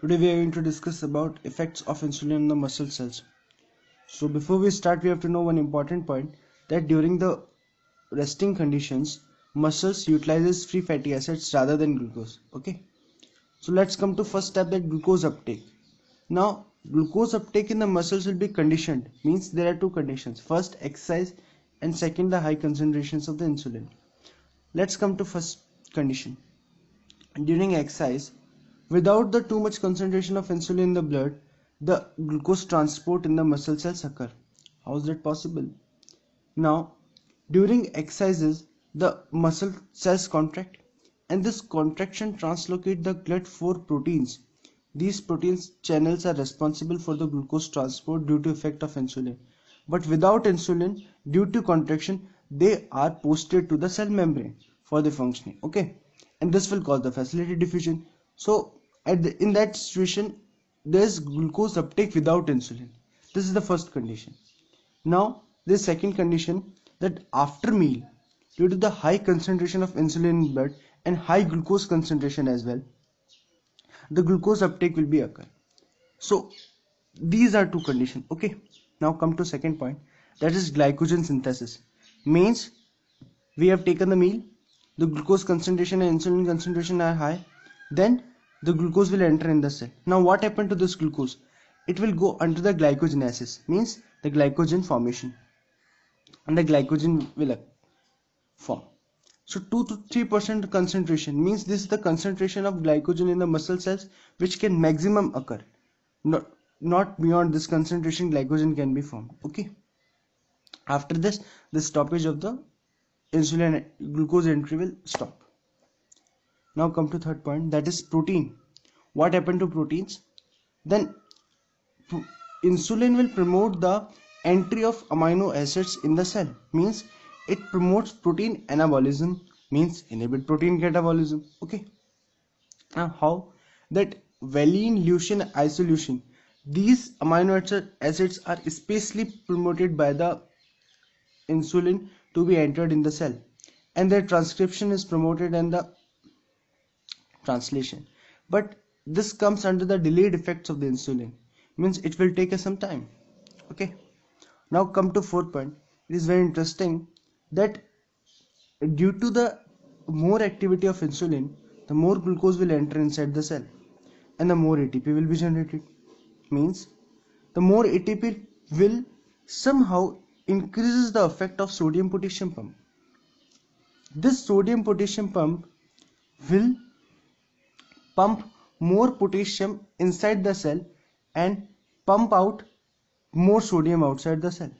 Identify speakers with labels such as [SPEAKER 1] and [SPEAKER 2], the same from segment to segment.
[SPEAKER 1] today we are going to discuss about effects of insulin on the muscle cells so before we start we have to know one important point that during the resting conditions muscles utilizes free fatty acids rather than glucose okay so let's come to first step that glucose uptake now glucose uptake in the muscles will be conditioned means there are two conditions first exercise and second the high concentrations of the insulin let's come to first condition during exercise Without the too much concentration of insulin in the blood, the glucose transport in the muscle cells occur. How is that possible? Now, during exercises, the muscle cells contract and this contraction translocate the GLUT4 proteins. These proteins channels are responsible for the glucose transport due to effect of insulin. But without insulin, due to contraction, they are posted to the cell membrane for the functioning. Okay, and this will cause the facility diffusion. So the, in that situation there's glucose uptake without insulin this is the first condition now the second condition that after meal due to the high concentration of insulin in blood and high glucose concentration as well the glucose uptake will be occur so these are two conditions okay now come to second point that is glycogen synthesis means we have taken the meal the glucose concentration and insulin concentration are high then the glucose will enter in the cell now what happened to this glucose it will go under the glycogenesis means the glycogen formation and the glycogen will uh, form so 2 to 3 percent concentration means this is the concentration of glycogen in the muscle cells which can maximum occur not not beyond this concentration glycogen can be formed okay after this the stoppage of the insulin glucose entry will stop now come to third point that is protein what happened to proteins then insulin will promote the entry of amino acids in the cell means it promotes protein anabolism means inhibit protein catabolism okay now how that valine leucine isoleucine these amino acids are especially promoted by the insulin to be entered in the cell and their transcription is promoted and the translation but this comes under the delayed effects of the insulin means it will take us some time okay now come to fourth point it is very interesting that due to the more activity of insulin the more glucose will enter inside the cell and the more ATP will be generated means the more ATP will somehow increases the effect of sodium potassium pump this sodium potassium pump will pump more potassium inside the cell and pump out more sodium outside the cell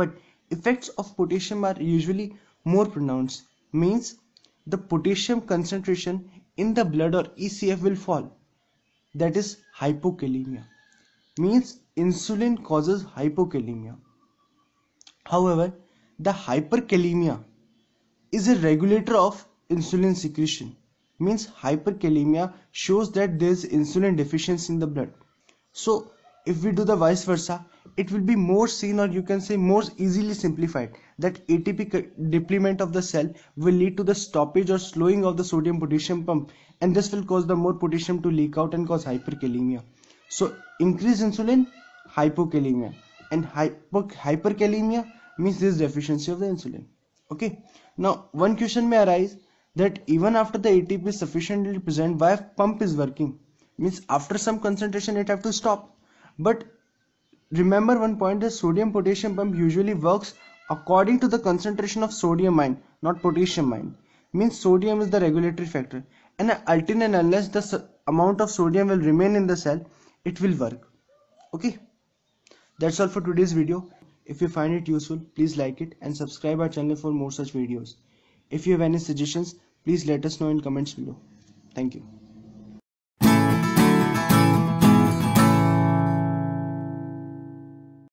[SPEAKER 1] but effects of potassium are usually more pronounced means the potassium concentration in the blood or ECF will fall that is hypokalemia means insulin causes hypokalemia however the hyperkalemia is a regulator of insulin secretion means hyperkalemia shows that there is insulin deficiency in the blood so if we do the vice versa it will be more seen or you can say more easily simplified that ATP depletion of the cell will lead to the stoppage or slowing of the sodium potassium pump and this will cause the more potassium to leak out and cause hyperkalemia so increase insulin hypokalemia and hyper hyperkalemia means this deficiency of the insulin okay now one question may arise that even after the ATP is sufficiently present why pump is working means after some concentration it have to stop but remember one point the sodium potassium pump usually works according to the concentration of sodium ion not potassium ion means sodium is the regulatory factor and until and unless the amount of sodium will remain in the cell it will work okay that's all for today's video if you find it useful please like it and subscribe our channel for more such videos if you have any suggestions, please let us know in comments below. Thank you.